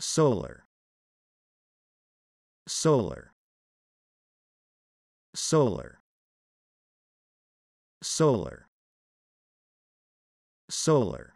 solar solar solar solar solar